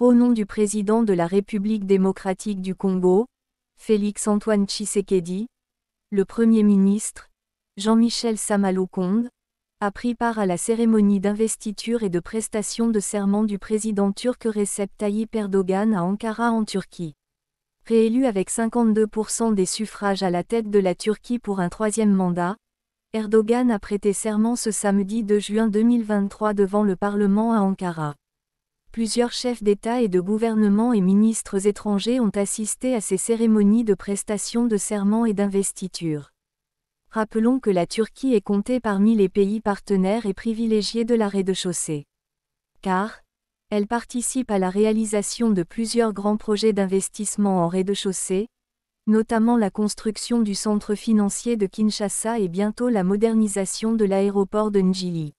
au nom du président de la République démocratique du Congo, Félix Antoine Tshisekedi, le Premier ministre, Jean-Michel Samaloukonde, a pris part à la cérémonie d'investiture et de prestation de serment du président turc Recep Tayyip Erdogan à Ankara en Turquie. Réélu avec 52% des suffrages à la tête de la Turquie pour un troisième mandat, Erdogan a prêté serment ce samedi 2 juin 2023 devant le Parlement à Ankara. Plusieurs chefs d'État et de gouvernement et ministres étrangers ont assisté à ces cérémonies de prestation de serment et d'investiture. Rappelons que la Turquie est comptée parmi les pays partenaires et privilégiés de la rez-de-chaussée. Car, elle participe à la réalisation de plusieurs grands projets d'investissement en rez-de-chaussée, notamment la construction du centre financier de Kinshasa et bientôt la modernisation de l'aéroport de Ndjili.